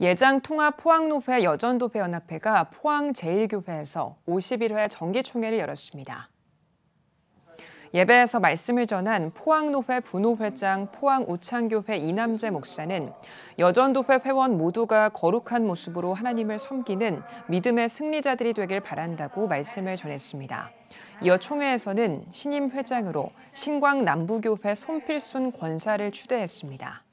예장 통합 포항노회 여전도회연합회가 포항제일교회에서 51회 정기총회를 열었습니다. 예배에서 말씀을 전한 포항노회 분호회장 포항우창교회 이남재 목사는 여전도회 회원 모두가 거룩한 모습으로 하나님을 섬기는 믿음의 승리자들이 되길 바란다고 말씀을 전했습니다. 이어 총회에서는 신임 회장으로 신광남부교회 손필순 권사를 추대했습니다.